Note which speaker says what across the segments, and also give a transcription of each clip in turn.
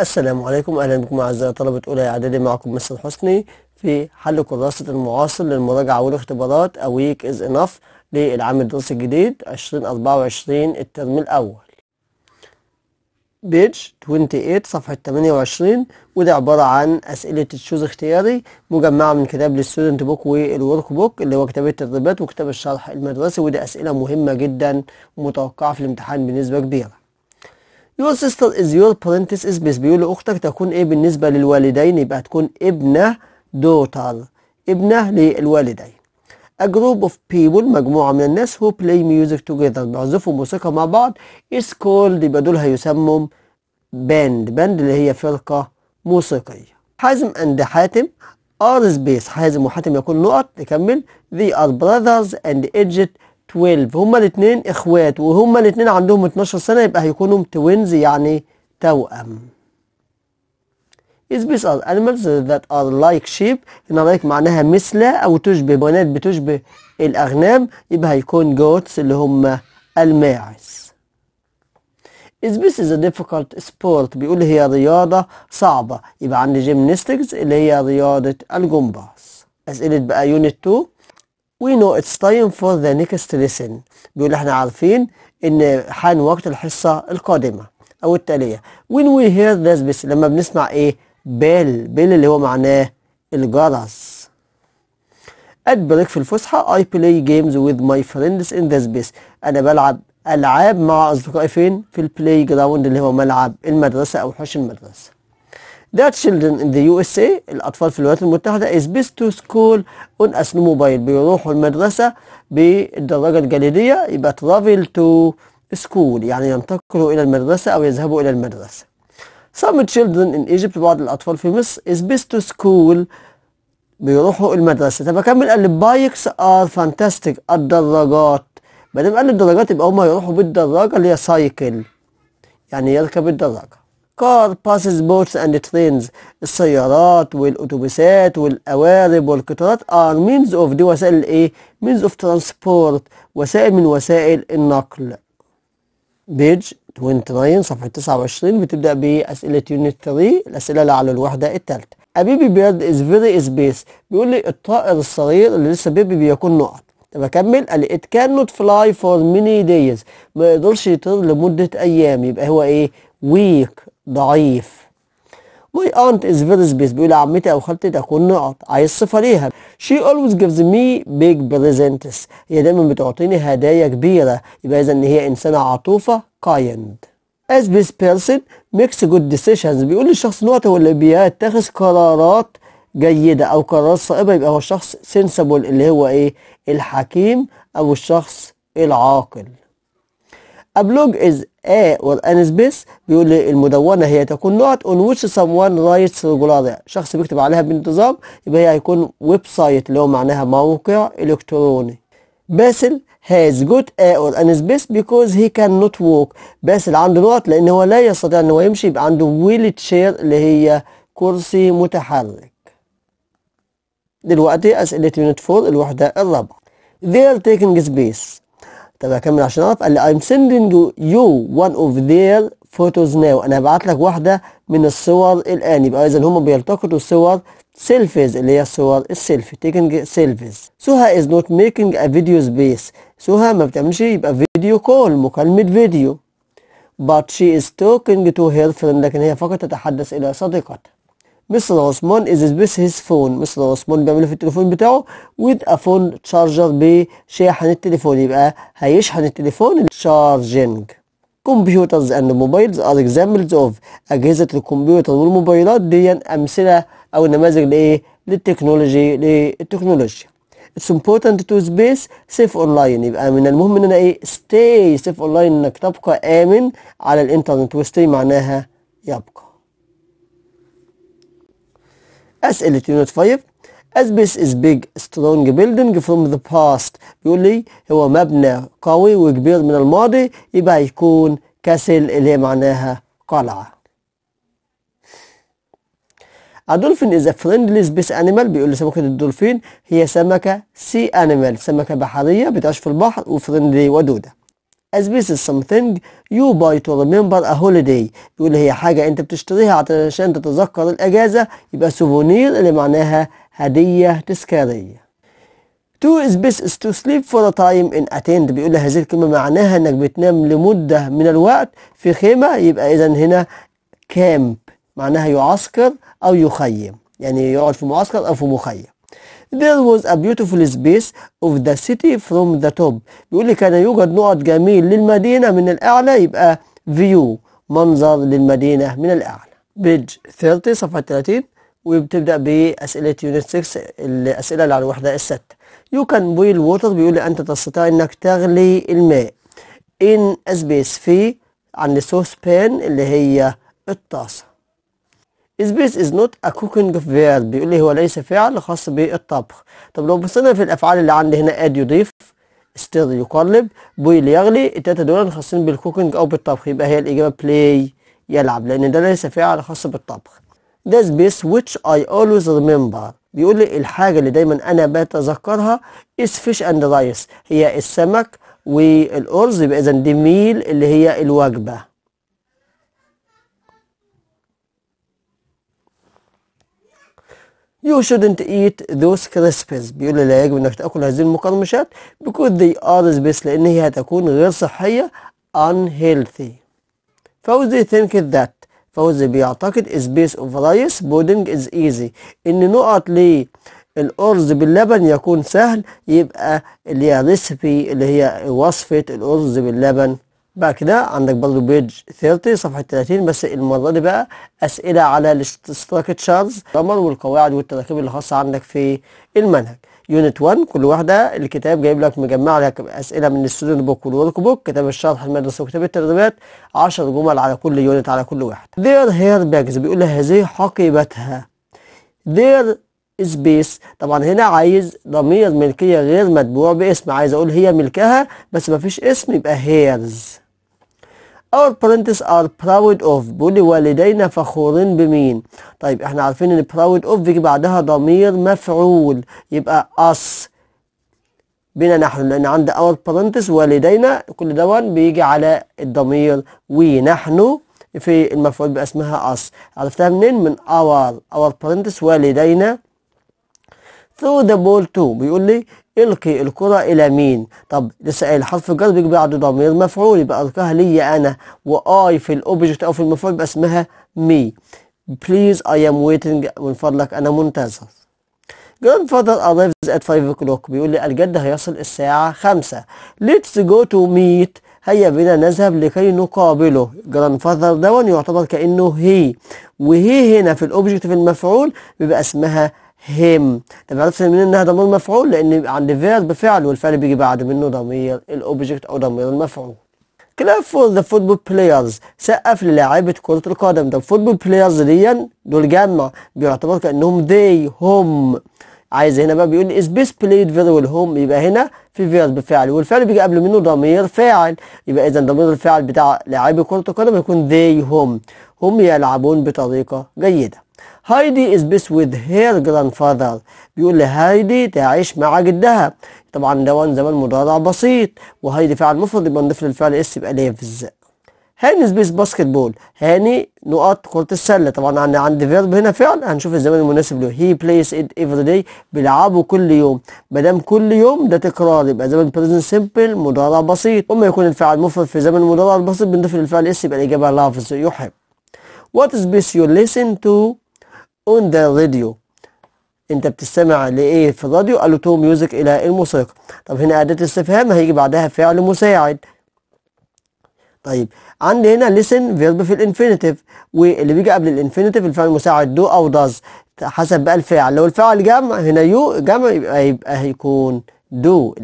Speaker 1: السلام عليكم أهلا بكم أعزائي طلبة أولى إعدادي معكم مستر حسني في حل كراسة المعاصر للمراجعة والاختبارات اويك از انف للعام الدراسي الجديد 2024 الترم الأول بيج 28 صفحة 28 وده عبارة عن أسئلة تشوز اختياري مجمعة من كتاب للستودنت بوك والورك بوك اللي هو كتاب التدريبات وكتاب الشرح المدرسي ودي أسئلة مهمة جدا ومتوقعة في الامتحان بنسبة كبيرة your sister is your parentis اسبس بيقول اختك تكون ايه بالنسبه للوالدين يبقى هتكون ابنه daughter ابنه للوالدين a group of people مجموعة من الناس who play music together بيعزفوا موسيقى مع بعض is called يبقى دول هيسموا باند باند اللي هي فرقة موسيقية حازم and حاتم are space حازم وحاتم يكون نقط نكمل they are brothers and aged 12 هما الاثنين اخوات وهما الاثنين عندهم 12 سنة يبقى هيكونوا توينز يعني توأم is these are animals that are like sheep هنا like معناها مثل او تشبه بنات بتشبه الاغنام يبقى هيكون goats اللي هم الماعز is this is a difficult sport بيقول هي رياضة صعبة يبقى عندي gymnastics اللي هي رياضة الجمباز اسئلة بقى unit 2 we know it's time for the next lesson بيقول احنا عارفين ان حان وقت الحصة القادمة أو التالية when we hear this بس لما بنسمع ايه بيل بيل اللي هو معناه الجرس at break في الفسحة I play games with my friends in the space أنا بلعب ألعاب مع أصدقائي فين في البلاي جراوند اللي هو ملعب المدرسة أو حوش المدرسة Their children in the USA الأطفال في الولايات المتحدة is best to school on a snowmobile بيروحوا المدرسة بالدراجة الجليدية يبقى travel to school يعني ينتقلوا إلى المدرسة أو يذهبوا إلى المدرسة. Some children in Egypt بعض الأطفال في مصر is best to school بيروحوا المدرسة. طب أكمل قال bikes are fantastic الدراجات. بعدين قال الدراجات يبقى هما يروحوا بالدراجة اللي هي سايكل. يعني يركب الدراجة. car passes boats and trains السيارات والأتوبيسات والقوارب والقطارات are means of دي وسائل الايه means of transport وسائل من وسائل النقل بيج 29 صفحة 29 بتبدأ بأسئلة يونت 3 الأسئلة اللي على الوحدة الثالثة A بيرد از فيري سبيس بيقول لي الطائر الصغير اللي لسه بيبي بيكون نقط طب اكمل قال لي it cannot fly for many days ما يقدرش يطير لمده ايام يبقى هو ايه ويك ضعيف My aunt is very busy بيقول عمتي أو خالتي تكون نقط عايز صفة ليها She always gives me big presents هي دايما بتعطيني هدايا كبيرة يبقى إذا إن هي إنسانة عطوفة kind As this person makes good decisions بيقول الشخص نقط هو اللي بيتخذ قرارات جيدة أو قرارات صائبة يبقى هو الشخص sensible اللي هو إيه الحكيم أو الشخص العاقل blog is a or an space بيقول لي المدونة هي تكون نقط on which someone writes regularly شخص بيكتب عليها بانتظام يبقى هي هيكون ويب سايت اللي هو معناها موقع إلكتروني باسل has got a or an space because he cannot walk باسل عنده نقط لأن هو لا يستطيع أن هو يمشي يبقى عنده ويل تشير اللي هي كرسي متحرك دلوقتي أسئلة يونت 4 الوحدة الرابعة they are taking space طب اكمل عشان اعرف قال لي I'm sending you one of their photos now انا هبعت لك واحده من الصور الان يبقى اذا هم بيلتقطوا صور سيلفيز اللي هي الصور السيلفي تيكنج سيلفيز سوها از نوت ميكينج ا فيديو سبيس سوها ما بتعملش يبقى فيديو كول مكالمه فيديو but she is talking to her friend لكن هي فقط تتحدث الى صديقتها مستر عثمان از بيس هيز فون مستر عثمان بيعمله في التليفون بتاعه ويد ا فون تشارجر بشاحن التليفون يبقى هيشحن التليفون تشارجنج كمبيوترز اند موبايلز ار اكزامبلز اوف أجهزة الكمبيوتر والموبايلات دي أمثلة أو نماذج لإيه للتكنولوجي للتكنولوجيا It's important to stay safe online يبقى من المهم إن أنا إيه stay safe online إنك تبقى آمن على الإنترنت وstay معناها يبقى أسئلة يونت 5 أسبس إز بيج سترونج building فروم ذا باست بيقول لي هو مبنى قوي وكبير من الماضي يبقى يكون كاسل اللي هي معناها قلعة الدولفين إز a friendly space بيقول لي سمكة الدولفين هي سمكة سي أنيمال سمكة بحرية بتعيش في البحر وفريندلي ودودة as this is something you buy to remember a holiday يقول هي حاجة أنت بتشتريها علشان تتذكر الأجازة يبقى سوفونير اللي معناها هدية تذكارية. To is best is to sleep for a time in a tent بيقول لها هذه الكلمة معناها إنك بتنام لمدة من الوقت في خيمة يبقى إذا هنا كامب معناها يعسكر أو يخيم يعني يقعد في معسكر أو في مخيم. There was a beautiful space of the city from the top بيقول لي كان يوجد نقط جميل للمدينة من الأعلى يبقى view منظر للمدينة من الأعلى بيج 30 صفحة 30 وبتبدأ بأسئلة يونت 6 الأسئلة اللي على الوحدة الستة You can boil water بيقول لي أنت تستطيع أنك تغلي الماء in a space في عن السوس بان اللي هي الطاسة is is not a cooking verb بيقول لي هو ليس فعل خاص بالطبخ طب لو بصينا في الافعال اللي عندي هنا اد يضيف ستير يقلب بويل يغلي التلاته دول خاصين بالكوكينج او بالطبخ يبقى هي الاجابه بلاي يلعب لان ده ليس فعل خاص بالطبخ ده سبيس which I always remember بيقول لي الحاجة اللي دايما أنا بتذكرها is fish and rice هي السمك والأرز يبقى إذا دي ميل اللي هي الوجبة You shouldn't eat those crisps بيقول لا يجب انك تاكل هذه المقرمشات because they are best لان هي هتكون غير صحيه unhealthy فوزي think that فوزي بيعتقد is based of rice pudding is easy ان نقط ليه الأرز باللبن يكون سهل يبقى اللي هي ريسبي اللي هي وصفة الأرز باللبن بعد كده عندك برضه بيج 30 صفحة 30 بس المرة دي بقى أسئلة على الاستراكتشرز الامر والقواعد والتراكيب اللي خاصة عندك في المنهج يونت 1 كل واحدة الكتاب جايب لك مجمع لك أسئلة من الستودنت بوك والورك بوك كتاب الشرح المدرسه وكتاب التدريبات 10 جمل على كل يونت على كل واحد There هير باجز بيقول لها هذه حقيبتها There سبيس طبعا هنا عايز ضمير ملكية غير متبوع باسم عايز اقول هي ملكها بس مفيش اسم يبقى هيرز Our parents are proud of بقول والدينا فخورين بمين طيب احنا عارفين ان proud of بيجي بعدها ضمير مفعول يبقى us بنا نحن لان عند our parents والدينا كل دون بيجي على الضمير وي نحن في المفعول بقى اسمها اس عرفتها منين من our our parents والدينا through the ball to بيقول لي القي الكرة إلى مين طب لسه حرف الجر بيجي بعد ضمير مفعول يبقى ألقاها ليا أنا وآي في الأوبجكت أو في المفعول يبقى اسمها مي بليز أي أم ويتنج من فضلك أنا منتظر جراند فاذر arrives at 5 o'clock بيقول لي الجد هيصل الساعة 5 let's go to meet هيا بنا نذهب لكي نقابله جراند فاذر دون يعتبر كأنه هي وهي هنا في الأوبجكت في المفعول بيبقى اسمها هيم طب عرفت منين انها ضمير مفعول لان عندي فيرب فعل والفعل بيجي بعد منه ضمير الاوبجكت او ضمير المفعول كلاب فور ذا فوتبول بلايرز سقف للاعيبه كره القدم ده فوتبول بلايرز دي دول جمع بيعتبر كانهم دي هم عايز هنا بقى بيقول از بيس بلايد فيري ويل هوم يبقى هنا في فيرز بفعل والفعل بيجي قبل منه ضمير فاعل يبقى اذا ضمير الفاعل بتاع لاعبي كره القدم هيكون ذي هم هم يلعبون بطريقه جيده هايدي از بيس وذ هير جراند فاذر بيقول لهايدي تعيش مع جدها طبعا ده زمان مضارع بسيط وهايدي فعل مفرد يبقى نضيف للفعل اس يبقى ليفز هاني بيس باسكت بول هاني نقط كرة السلة طبعا انا عندي فيرب هنا فعل هنشوف الزمان المناسب له هي بلايز ات افري داي بيلعبوا كل يوم ما دام كل يوم ده تكرار يبقى زمن بريزنت سمبل مضارع بسيط اما يكون الفعل مفرد في زمن المضارع البسيط بنضيف للفعل اس يبقى الاجابة لافز يحب وات this يو listen to اون ذا راديو انت بتستمع لايه في الراديو قالوا تو ميوزك الى الموسيقى طب هنا اداه استفهام هيجي بعدها فعل مساعد طيب عندي هنا ليسن فيرب في الانفينيتيف واللي بيجي قبل الانفينيتيف الفعل المساعد دو او داز حسب بقى الفاعل لو الفاعل جمع هنا يو جمع يبقى هيكون دو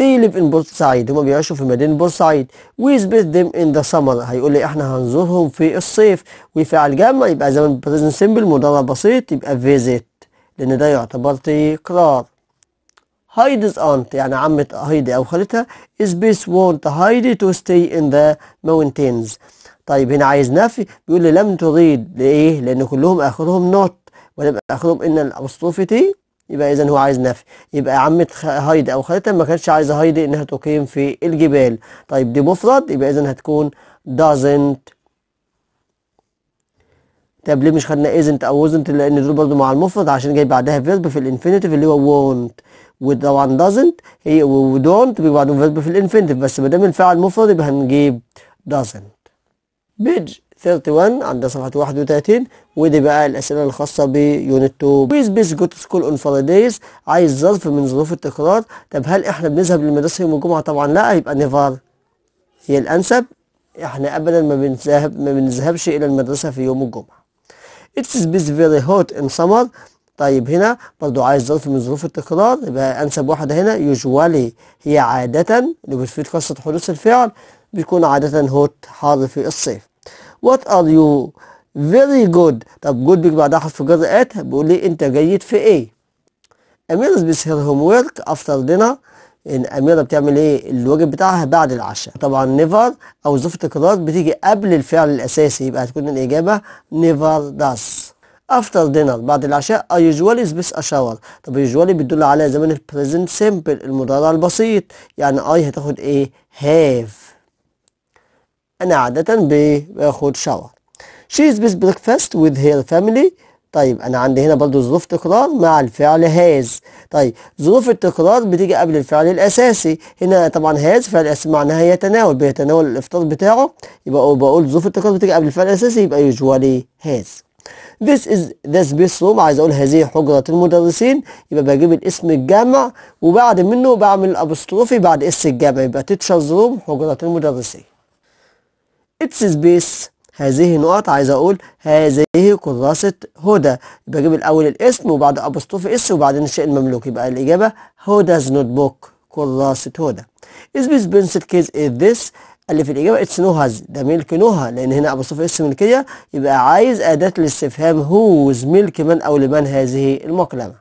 Speaker 1: They live in بورسعيد هما بيعيشوا في مدينة بورسعيد We visit them in the summer هيقول لي احنا هنزورهم في الصيف ويفعل جمع يبقى زمن present simple مضارع بسيط يبقى visit لأن ده يعتبر تكرار هايدز أنت يعني عمة هايدي أو خالتها is best want هايدي to stay in the mountains طيب هنا عايز نفي بيقول لي لم تريد لإيه؟ لأن كلهم آخرهم not ولم آخرهم إن الأبستروفي تي يبقى اذا هو عايز نفي يبقى عمة هايدي او خالتها ما كانتش عايزة هايدي انها تقيم في الجبال طيب دي مفرد يبقى اذا هتكون doesn't طب ليه مش خدنا isn't او wasn't لان دول برضه مع المفرد عشان جاي بعدها فيرب في الانفينيتيف اللي هو won't وطبعا doesn't هي ودونت بيبقى بعدهم فيرب في الانفينيتيف بس ما دام الفاعل مفرد يبقى هنجيب doesn't بيج 31 عند صفحة 31 ودي بقى الاسئله الخاصه بيونت 2 بيز بيز جو تو سكول اون فرايديز عايز ظرف من ظروف التكرار طب هل احنا بنذهب للمدرسه يوم الجمعه طبعا لا يبقى نيفر هي الانسب احنا ابدا ما بنذهب ما بنذهبش الى المدرسه في يوم الجمعه اتس بيز فيري هوت ان سمر طيب هنا برضو عايز ظرف من ظروف التكرار يبقى انسب واحده هنا يوجوالي هي عاده اللي بتفيد قصه حدوث الفعل بيكون عاده هوت حار في الصيف وات ار يو فيري جود طب جود بيجي بعدها حرف جر ات بيقول لي انت جيد في ايه أميرة بس هير هوم ورك افتر دينر ان اميره بتعمل ايه الواجب بتاعها بعد العشاء طبعا نيفر او ظروف تكرار بتيجي قبل الفعل الاساسي يبقى هتكون الاجابه نيفر داز افتر دينر بعد العشاء I usually بس a shower طب usually بتدل على زمن البريزنت simple المضارع البسيط يعني I هتاخد ايه have انا عادة باخد شاور She is with breakfast with her family طيب انا عندي هنا برضو ظروف تكرار مع الفعل هاز طيب ظروف التكرار بتيجي قبل الفعل الاساسي هنا طبعا هاز فعل أساسي معناها يتناول بيتناول الافطار بتاعه يبقى بقول ظروف التكرار بتيجي قبل الفعل الاساسي يبقى يوجوالي هاز This is the space room عايز اقول هذه حجرة المدرسين يبقى بجيب الاسم الجامع وبعد منه بعمل ابوستروفي بعد اس الجامع يبقى teachers room حجرة المدرسين. It's space هذه نقط عايز اقول هذه كراسة هدى يبقى اجيب الاول الاسم وبعد ابوستوف اس وبعدين الشيء المملوك يبقى الاجابة هداز نوت بوك كراسة هدى is this pencil case is this اللي في الاجابه اتس نوهاز ده ملك نوها لان هنا ابوستوف اس ملكيه يبقى عايز اداه الاستفهام هوز ملك من او لمن هذه المقلمه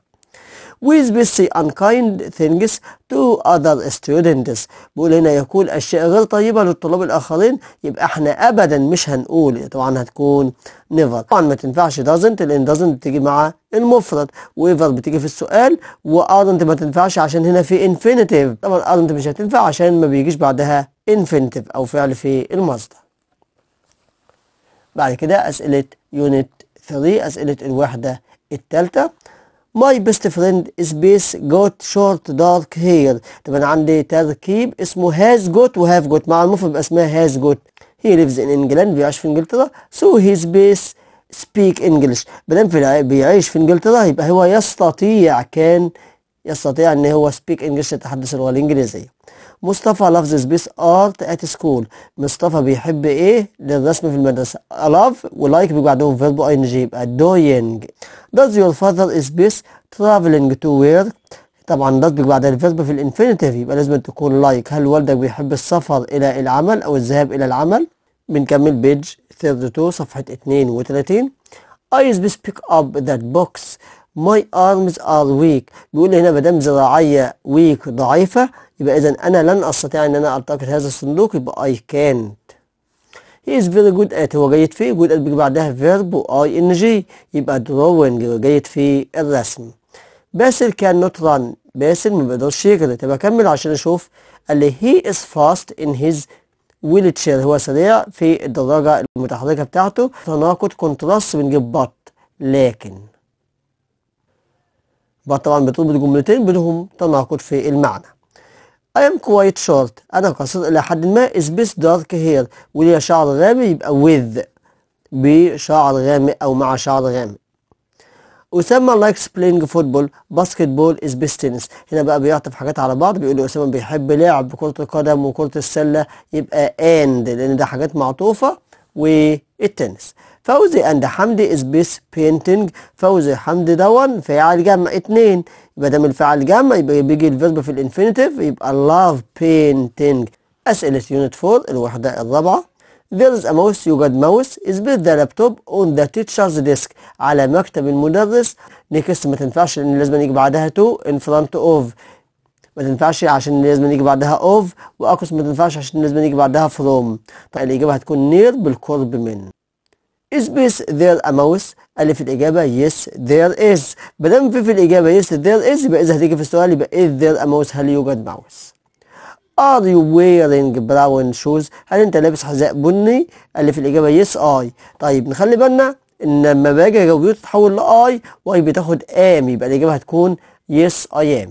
Speaker 1: with with unkind things to other students بيقول هنا يقول أشياء غير طيبة للطلاب الآخرين يبقى احنا أبدا مش هنقول طبعا هتكون never طبعا ما تنفعش doesn't لأن doesn't بتيجي مع المفرد ويفر بتيجي في السؤال و aren't ما تنفعش عشان هنا في infinitive طبعا aren't مش هتنفع عشان ما بيجيش بعدها infinitive أو فعل في المصدر بعد كده أسئلة يونت 3 أسئلة الوحدة الثالثة My best friend space got short dark hair طبعا عندي تركيب اسمه has got و have got معروف بأسماء has got he lives in England بيعيش في انجلترا so his base speak English بدل بيعيش في انجلترا يبقى هو يستطيع كان يستطيع ان هو speak English يتحدث اللغة الانجليزية مصطفى loves سبيس ارت ات سكول مصطفى بيحب ايه للرسم في المدرسة لاف ولايك بيبقى عندهم فيرب اي ان جي يبقى دوينج داز يور father سبيس ترافلينج تو وير طبعا داز بيجوا بعدها الفيرب في الانفينيتيف يبقى لازم تكون لايك like. هل والدك بيحب السفر الى العمل او الذهاب الى العمل بنكمل بيج 32 صفحة 32 اي سبيس بيك اب ذات بوكس my arms are weak بيقول هنا ما دام ذراعي weak ضعيفة يبقى إذا أنا لن أستطيع إن أنا ألتقط هذا الصندوق يبقى I can't he is very good at هو جيد فيه good at بيجي بعدها verb و ing يبقى drawing جيد في الرسم باسل كان not run باسل ما بيقدرش يجري طب أكمل عشان أشوف قال لي he is fast in his wheelchair هو سريع في الدراجة المتحركة بتاعته تناقض كونتراست بنجيب but لكن طبعا بتربط جملتين بينهم تناقض في المعنى I am quite short أنا قصير إلى حد ما is best dark hair وليا شعر غامق يبقى with بشعر غامق أو مع شعر غامق أسامة likes playing football basketball is best tennis هنا بقى بيعطف حاجات على بعض بيقول أسامة بيحب لعب كرة القدم وكرة السلة يبقى and لأن ده حاجات معطوفة والتنس فوزي اند حمدي از بيس بينتنج فوزي حمدي دون فعل جمع اتنين يبقى ده من الفعل جمع يبقى بيجي الفيرب في الانفينيتيف يبقى لاف بينتنج اسئله يونت 4 الوحده الرابعه There's a mouse يوجد ماوس is built the laptop on the teacher's desk على مكتب المدرس next ما تنفعش لأن لازم يجي بعدها to in front of ما تنفعش عشان لازم يجي بعدها of وأقص ما تنفعش عشان لازم يجي بعدها from طيب الإجابة هتكون near بالقرب من is this there a mouse قال في الإجابة yes there is ما دام في في الإجابة yes there is يبقى إذا هتيجي في السؤال يبقى is there a mouse هل يوجد ماوس Are you wearing brown shoes هل أنت لابس حذاء بني قال في الإجابة yes I طيب نخلي بالنا إن لما باجي أجاوب تتحول ل I واي بتاخد am يبقى الإجابة هتكون yes I am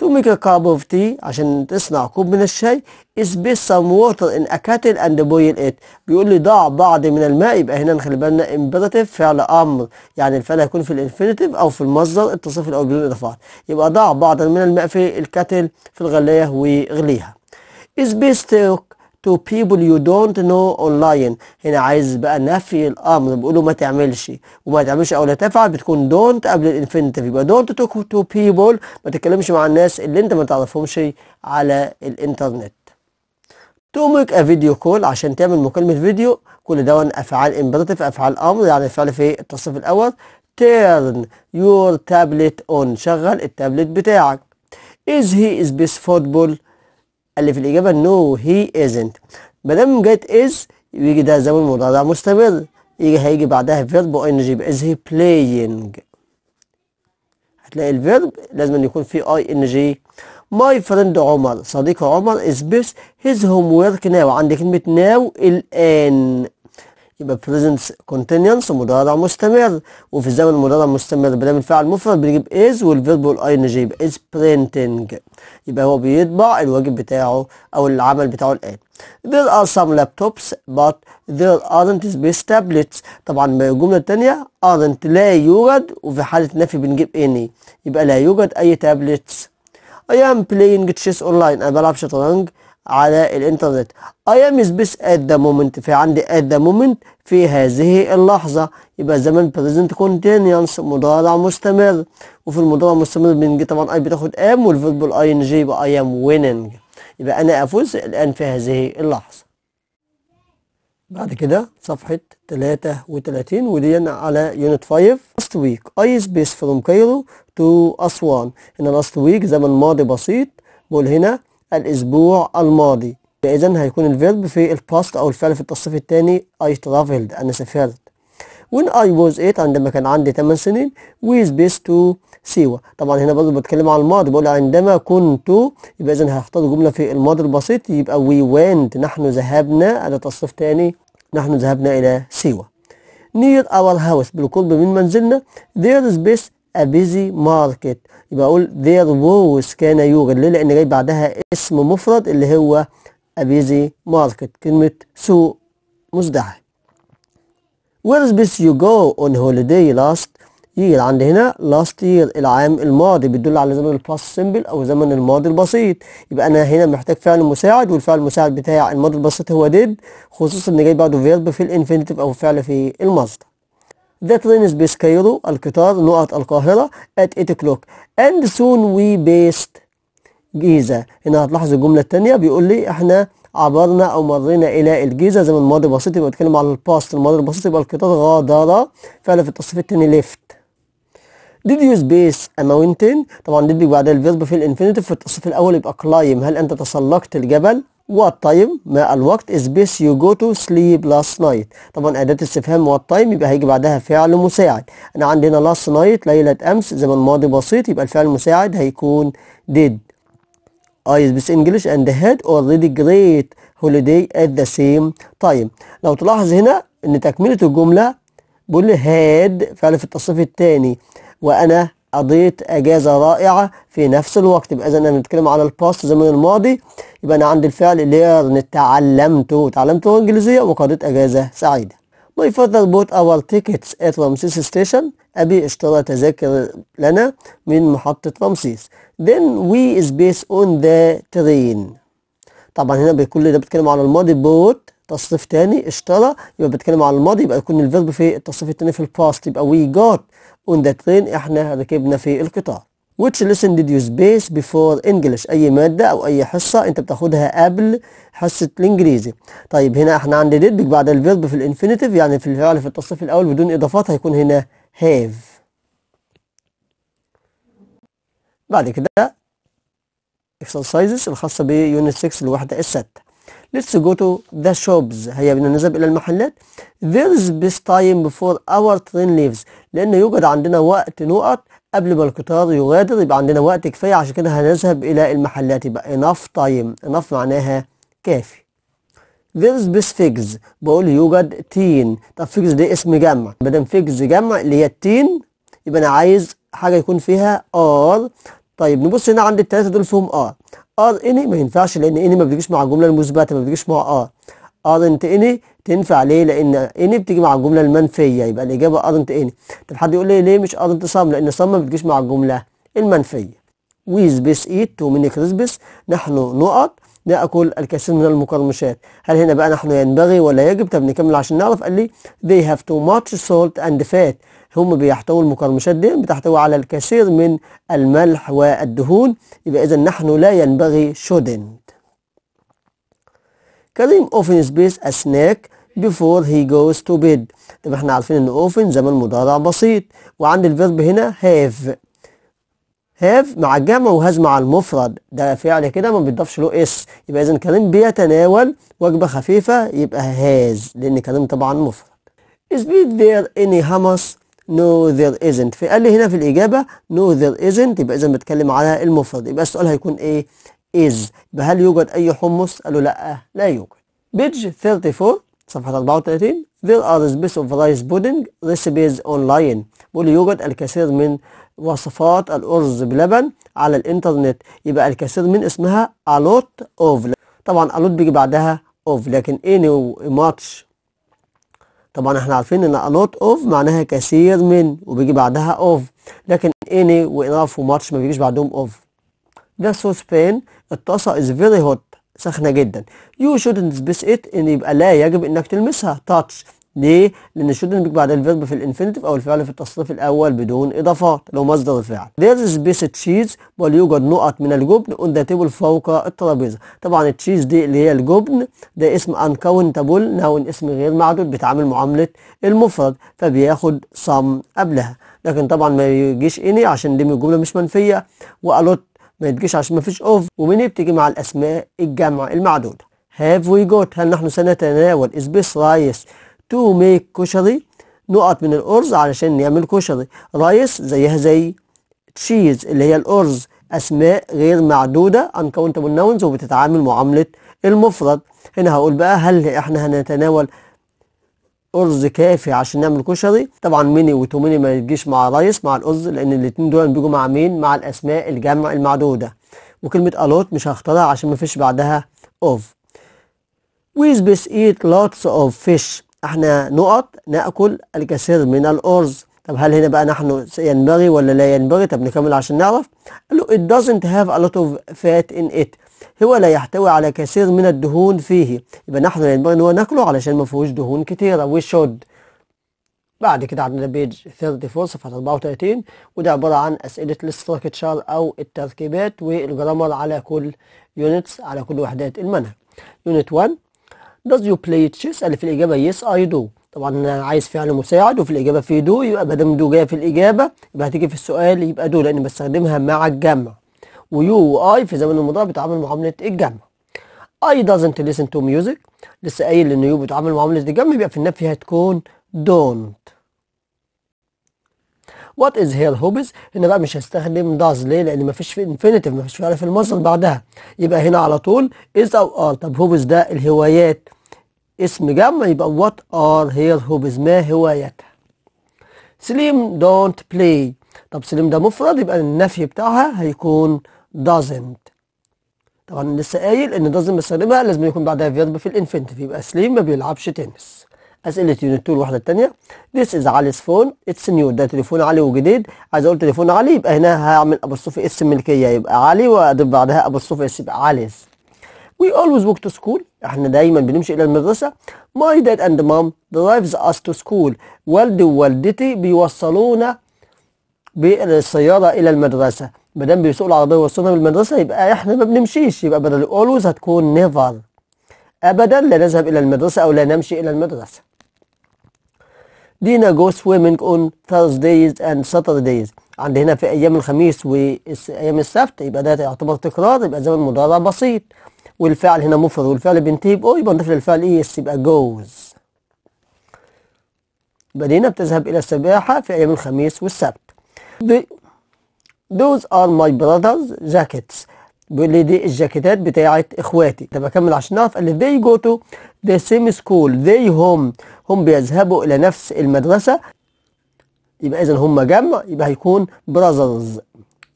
Speaker 1: To make a cup of tea عشان تصنع كوب من الشاي is best some water in a kettle and boil it بيقول لي ضع بعض من الماء يبقى هنا نخلي بالنا imperative فعل امر يعني الفعل هيكون في الانفينيتيف او في المصدر التصريف الاول بدون اضافات يبقى ضع بعضا من الماء في الكتل في الغلايه واغليها space to people you don't know online هنا عايز بقى نفي الامر بيقولوا ما تعملش وما تعملش او لا تفعل بتكون don't قبل الانفينيتيف يبقى don't talk to people ما تتكلمش مع الناس اللي انت ما تعرفهمش على الانترنت a فيديو كول عشان تعمل مكالمة فيديو كل ده افعال امبراتيف افعال امر يعني افعال في التصريف الاول turn your tablet on شغل التابلت بتاعك is he is best football اللي في الإجابة نو هي إزنت ما دام جت إز يجي ده زمن مضارع مستمر يجي هيجي بعدها فيرب او ان جي يبقى از هي بلاينج هتلاقي الفيرب لازم أن يكون فيه اي ان جي ماي فريند عمر صديق عمر از بيس هيز هوم ورك ناو عند كلمة ناو الآن يبقى present continuous مضارع مستمر وفي زمن مضارع مستمر بدل الفعل مفرد بنجيب is والفيرب والاي ان جي يبقى is printing يبقى هو بيطبع الواجب بتاعه او العمل بتاعه الان there are some laptops but there aren't space tablets طبعا الجمله الثانيه aren't لا يوجد وفي حاله نفي بنجيب any يبقى لا يوجد اي tablets I am playing chess online انا بلعب شطرنج على الانترنت I am is best at the moment في عندي at the moment في هذه اللحظة يبقى زمن present continuous مضارع مستمر وفي المضارع المستمر بنجي طبعا اي بتاخد ام والفيرب الاي ان جي يبقى I am winning يبقى أنا أفوز الآن في هذه اللحظة بعد كده صفحة 33 ودي على يونت 5 last week I space from Cairo to أسوان هنا last week زمن ماضي بسيط بقول هنا الأسبوع الماضي إذا هيكون الفيرب في الباست أو الفعل في التصريف الثاني I traveled أنا سافرت when I was 8 عندما كان عندي 8 سنين with this to سيوا طبعا هنا برضه بتكلم عن الماضي بقول عندما كنت يبقى إذا هختار جملة في الماضي البسيط يبقى we went نحن ذهبنا هذا تصريف ثاني نحن ذهبنا إلى سيوا near our house بالقرب من منزلنا there is this a busy market يبقى اقول there was كان يوجد ليه لان جاي بعدها اسم مفرد اللي هو a busy market كلمه سوق مزدحم where did you go on holiday last year عند هنا last year العام الماضي بيدل على زمن past سيمبل او زمن الماضي البسيط يبقى انا هنا محتاج فعل مساعد والفعل المساعد بتاع الماضي البسيط هو did خصوصا ان جاي بعده verb في الانفينيتيف او فعل في المصدر The train is based Cairo القطار نقط القاهرة at 8 o'clock and soon we based جيزة هنا هتلاحظ الجملة التانية بيقول لي احنا عبرنا او مرينا الى الجيزة زي ما الماضي بسيط يبقى بيتكلم على الباست الماضي البسيط يبقى القطار غادر فعلا في التصريف التاني ليفت. did you space a mountain طبعا did بيبقى بعدها الفيرب في الانفينيتيف في التصريف الاول يبقى climb هل انت تسلقت الجبل what time مع الوقت is best you go to sleep last night طبعا أداة استفهام what time يبقى هيجي بعدها فعل مساعد أنا عندنا last night ليلة أمس زمن ماضي بسيط يبقى الفعل المساعد هيكون did I speak English and had already great holiday at the same time لو تلاحظ هنا إن تكملة الجملة بقول لي had فعل في التصريف الثاني وأنا قضيت اجازه رائعه في نفس الوقت يبقى اذا انا بنتكلم على الباست زمن الماضي يبقى انا عندي الفعل ليرن تعلمته تعلمته انجليزيه وقضيت اجازه سعيده My father bought our tickets at Ramses station. أبي اشترى تذاكر لنا من محطة رمسيس. Then we is based on the train. طبعا هنا كل ده بيتكلم على الماضي بوت تصريف تاني اشترى يبقى بيتكلم على الماضي يبقى يكون الفيرب في التصريف التاني في الباست يبقى we got on the train احنا ركبنا في القطار which lesson did you space before English أي مادة أو أي حصة أنت بتاخدها قبل حصة الإنجليزي طيب هنا احنا عند did بعد الفيرب في الانفينيتيف يعني في الفعل في التصريف الأول بدون إضافات هيكون هنا have بعد كده exercises الخاصة بيونت 6 الوحدة الستة Let's go to the shops هيا بنا نذهب إلى المحلات There's best time before our train leaves لأن يوجد عندنا وقت نقط قبل ما القطار يغادر يبقى عندنا وقت كفاية عشان كده هنذهب إلى المحلات يبقى enough time enough معناها كافي There's best figs بقول يوجد تين طب figs ده اسم جمع مادام figs جمع اللي هي التين يبقى أنا عايز حاجة يكون فيها ار طيب نبص هنا عند التلاتة دول فيهم ار ار اني ما ينفعش لان اني ما بتجيش مع الجمله المثبته ما بتجيش مع ار آه. ارنت اني تنفع ليه لان اني بتيجي مع الجمله المنفيه يبقى الاجابه ارنت اني طب حد يقول لي ليه مش ارنت صم لان صم ما بتجيش مع الجمله المنفيه وي سبيس ايت تو ميني كريسبس نحن نقط ناكل الكثير من المقرمشات هل هنا بقى نحن ينبغي ولا يجب طب نكمل عشان نعرف قال لي they have too much salt and fat هم بيحتووا المقرمشات دي بتحتوي على الكثير من الملح والدهون يبقى إذا نحن لا ينبغي shouldn't كريم اوفن سبيس اسناك snack before he goes to bed طب احنا عارفين ان اوفن زمن مضارع بسيط وعند الفيرب هنا have هاف مع الجمع وهاز مع المفرد ده فعل كده ما بيضافش له اس يبقى اذا كريم بيتناول وجبه خفيفه يبقى هاز لان كريم طبعا مفرد is there any hummus no there isn't فقال لي هنا في الإجابة no there isn't يبقى إذا بتكلم على المفرد يبقى السؤال هيكون إيه is يبقى هل يوجد أي حمص قالوا لا لا يوجد بيج 34 صفحة 34 there are recipes of rice pudding recipes online بيقول يوجد الكثير من وصفات الأرز بلبن على الإنترنت يبقى الكثير من اسمها a lot of طبعا a lot بيجي بعدها of لكن any much طبعا احنا عارفين ان الوت اوف معناها كثير من وبيجي بعدها اوف لكن اني واناف وماتش ما بيجيش بعدهم اوف ده سوس بان الطاسه از فيري هوت سخنه جدا يو شودنت سبيس ات ان يبقى لا يجب انك تلمسها تاتش ليه؟ لأن الشودن بيجي بعد الفيرب في الانفينيتيف أو الفعل في التصريف الأول بدون إضافات لو مصدر الفعل. There is piece cheese وليوجد نقط من الجبن on the table فوق الترابيزة. طبعا التشيز دي اللي هي الجبن ده اسم uncountable نون اسم غير معدود بيتعامل معاملة المفرد فبياخد صم قبلها. لكن طبعا ما يجيش اني عشان دي الجملة مش منفية وألوت ما يتجيش عشان ما فيش اوف ومني بتيجي مع الأسماء الجامعة المعدودة. Have we got هل نحن سنتناول is rice تو ميك كشري نقط من الأرز علشان نعمل كشري رايس زيها زي تشيز اللي هي الأرز أسماء غير معدودة uncountable nouns وبتتعامل معاملة المفرد هنا هقول بقى هل احنا هنتناول أرز كافي عشان نعمل كشري طبعا ميني وتوميني ما يجيش مع رايس مع الأرز لأن الاتنين دول بيجوا مع مين مع الأسماء الجمع المعدودة وكلمة ألوت مش هختارها عشان ما فيش بعدها أوف We بس eat lots of fish احنا نقط ناكل الكثير من الارز طب هل هنا بقى نحن ينبغي ولا لا ينبغي طب نكمل عشان نعرف قال له it doesn't have a lot of fat in it هو لا يحتوي على كثير من الدهون فيه يبقى نحن ينبغي ان هو ناكله علشان ما فيهوش دهون كثيره we should بعد كده عندنا بيج 34 صفحه 34 وده عباره عن اسئله الاستراكتشر او التركيبات والجرامر على كل يونتس على كل وحدات المنهج يونت 1 does you play chess قال في الإجابة yes I do طبعا عايز فعل مساعد وفي الإجابة في do يبقى ما دام do جاية في الإجابة يبقى هتيجي في السؤال يبقى do لأن بستخدمها مع الجمع ويو وآي في زمن المضارع بيتعامل معاملة الجمع I doesn't listen to music لسه قايل إن يو بيتعامل معاملة الجمع يبقى في النفي هتكون don't وات از هير هوبز هنا بقى مش هستخدم داز ليه لان مفيش في انفينيتيف مفيش فعل في المصدر بعدها يبقى هنا على طول از او ار طب هوبز ده الهوايات اسم جمع يبقى وات ار هير هوبز ما هواياتها سليم دونت بلاي طب سليم ده مفرد يبقى النفي بتاعها هيكون doesn't طبعا لسه قايل ان doesn't بستخدمها لازم يكون بعدها فيرب في الانفينيتيف يبقى سليم ما بيلعبش تنس اسئله يونت 2 الواحدة الثانيه ذس از علي's فون اتس نيو ده تليفون علي وجديد عايز اقول تليفون علي يبقى هنا هعمل ابوستروف اس ملكيه يبقى علي واضيف بعدها ابوستروف اس يبقى علي's We always walk to school احنا دايما بنمشي الى المدرسه My dad and mom drives us to school والدي ووالدتي بيوصلونا بالسياره الى المدرسه ما دام بيسوق العربيه ويوصلونا بالمدرسه يبقى احنا ما بنمشيش يبقى بدل always هتكون never ابدا لا نذهب الى المدرسه او لا نمشي الى المدرسه لينا جو سويمنج اون ثيرزدايز اند ساتردايز عند هنا في ايام الخميس وايام السبت يبقى ده يعتبر تكرار يبقى زمن مضارع بسيط والفعل هنا مفرد والفعل بينتهي باو يبقى نضيف للفعل اي e اس يبقى جوز بدينا بتذهب الى السباحه في ايام الخميس والسبت those are my brothers jackets بيقول لي دي الجاكيتات بتاعت اخواتي طب اكمل عشان نعرف لي they go to the same school they home هم بيذهبوا إلى نفس المدرسة يبقى إذا هم جمع يبقى هيكون براذرز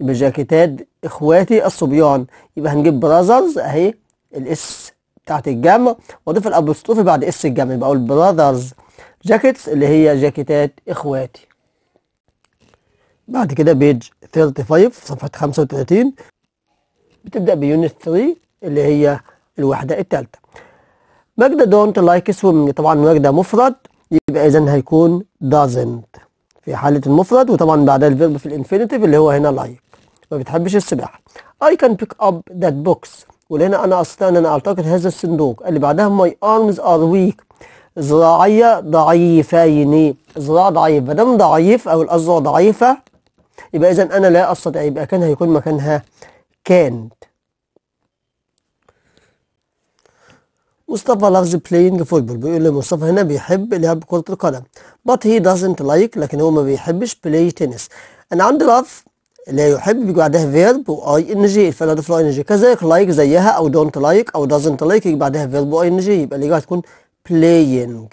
Speaker 1: يبقى جاكيتات إخواتي الصبيان يبقى هنجيب براذرز أهي الإس بتاعت الجمع وأضيف الأبوستروفي بعد إس الجمع يبقى أقول براذرز جاكيتس اللي هي جاكيتات إخواتي بعد كده بيج 35 صفحة 35 بتبدأ بيونت 3 اللي هي الوحدة الثالثة ماجدة دونت لايك سويمينج طبعا ماجدة مفرد يبقى إذا هيكون doesn't في حالة المفرد وطبعا بعدها الفيرب في الانفينيتيف اللي هو هنا لايك ما بتحبش السباحة I can pick up that box ولهنا أنا أستطيع أن أنا ألتقط هذا الصندوق اللي بعدها my arms are weak ذراعي ضعيفين يعني ذراع ضعيف ما دام ضعيف أو الأذرع ضعيفة يبقى إذا أنا لا أستطيع يبقى كان هيكون مكانها كانت مصطفى loves playing football بيقول مصطفى هنا بيحب لعب كرة القدم but he doesn't like لكن هو ما بيحبش play tennis أنا عندي love لا يحب بيجي بعدها فيرب واي ان جي الفعل هدف اي ان جي كذلك لايك زيها او دونت لايك او دازنت لايك يجي بعدها فيرب واي ان جي يبقى اللي الإجابة هتكون playing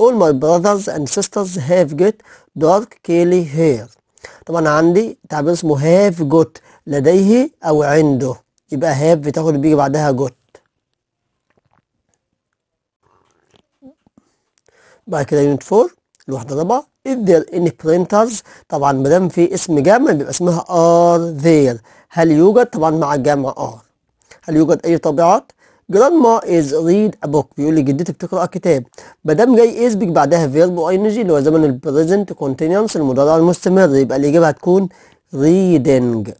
Speaker 1: all my brothers and sisters have got dark curly hair طبعا عندي تعبير اسمه have got لديه او عنده يبقى هاب بتاخد بيجي بعدها جوت بعد كده يونت 4 الوحده الرابعه if there any printers طبعا ما دام في اسم جمع بيبقى اسمها are there هل يوجد طبعا مع الجمع are هل يوجد اي طابعات grandma is read a book بيقول لي جدتي بتقرا كتاب ما دام جاي is بيجي بعدها verb و ing اللي هو زمن البريزنت continuous المضارع المستمر يبقى الاجابه هتكون reading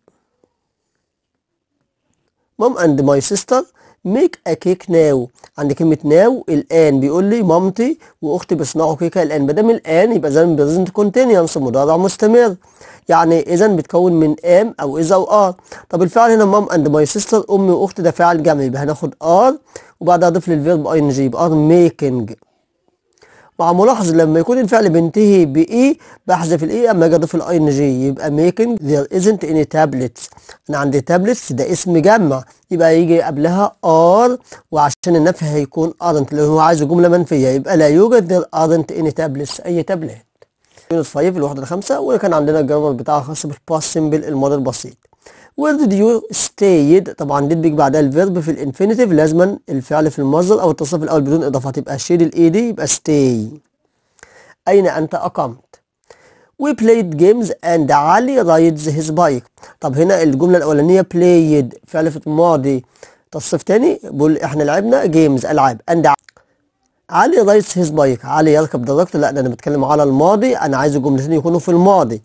Speaker 1: مام اند ماي سيستر ميك ا كيك ناو عند كلمه ناو الان بيقول لي مامتي واختي بيصنعوا كيكه الان ما دام الان يبقى زمن بريزنت كونتينيوس مضارع مستمر يعني اذا بتكون من ام او اذا او ار طب الفعل هنا مام اند ماي سيستر امي واختي ده فعل جمعي يبقى هناخد ار وبعدها اضيف للفيرب اي ان جي يبقى ار ميكنج مع ملاحظ لما يكون الفعل بينتهي باي e، بحذف الاي e، اما اجي اضيف الاي ان جي يبقى ميكنج ذير ازنت اني تابلتس انا عندي تابلتس ده اسم جمع يبقى يجي قبلها ار وعشان النفي هيكون ارنت لو هو عايز جمله منفيه يبقى لا يوجد ذير ارنت اني تابلتس اي تابلت يونت 5 الواحدة الخامسه وكان عندنا الجرامر بتاعها خاص بالباس سيمبل الماضي البسيط where did you stayed طبعا did بيجي بعدها الفيرب في الانفينيتيف لازما الفعل في المصدر او التصرف الاول بدون اضافه تبقى شيل الاي دي يبقى stay اين انت اقمت we played games and علي rides his bike طب هنا الجمله الاولانيه played فعل في الماضي تصريف تاني بيقول احنا لعبنا جيمز العاب and علي رايدز his بايك علي يركب دراجته لا ده انا بتكلم على الماضي انا عايز الجملتين يكونوا في الماضي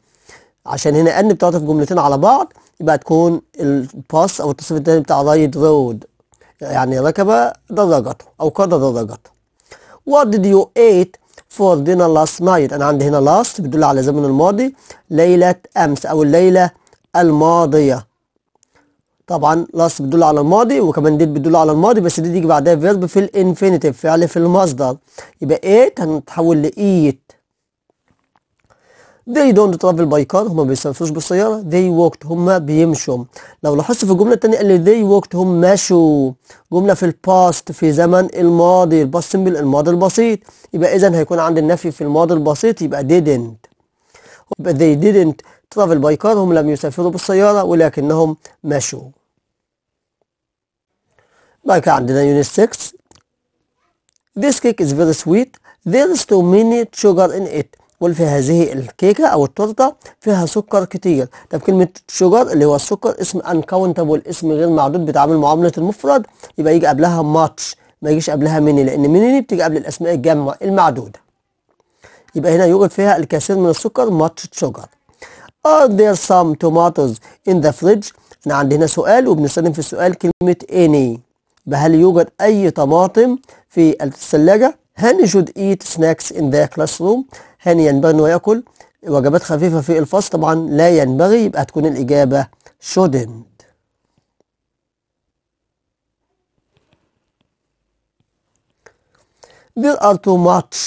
Speaker 1: عشان هنا ان بتعطف جملتين على بعض يبقى تكون الباس او التصريف الثاني بتاع رايد رود يعني ركب دراجته او قاد دراجته What did you eat for dinner last night انا عندي هنا last بتدل على زمن الماضي ليلة امس او الليلة الماضية طبعا last بتدل على الماضي وكمان did بتدل على الماضي بس did يجي بعدها فيرب في الانفينيتيف فعل في المصدر يبقى ايت هنتحول لايت they don't travel by car هم بيسافروش بالسيارة they walked هم بيمشوا لو لاحظت في الجملة التانية اللي they walked هم مشوا جملة في الباست في زمن الماضي الباست سمبل الماضي البسيط يبقى إذا هيكون عند النفي في الماضي البسيط يبقى didn't يبقى they didn't travel by car هم لم يسافروا بالسيارة ولكنهم مشوا بعد كده عندنا يونت 6 This cake is very sweet. There is too many sugar in it. قول في هذه الكيكه او التورته فيها سكر كتير طب كلمه شجر اللي هو السكر اسم انكاونتبل اسم غير معدود بيتعامل معامله المفرد يبقى يجي قبلها ماتش ما يجيش قبلها مني لان مني بتيجي قبل الاسماء الجامعه المعدوده يبقى هنا يوجد فيها الكثير من السكر ماتش شجر Are there some tomatoes in the fridge؟ احنا عندنا سؤال وبنستخدم في السؤال كلمه any بهل هل يوجد اي طماطم في الثلاجه؟ هل should eat snacks in the classroom؟ هاني ينبغي أنه يأكل وجبات خفيفة في الفصل طبعا لا ينبغي يبقى تكون الإجابة shouldn't There are too much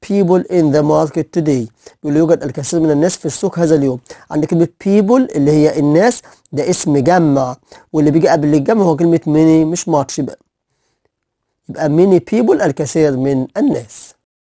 Speaker 1: people in the market today بيقول يوجد الكثير من الناس في السوق هذا اليوم عند كلمة people اللي هي الناس ده اسم جمع واللي بيجي قبل الجمع هو كلمة many مش much يبقى يبقى many people الكثير من الناس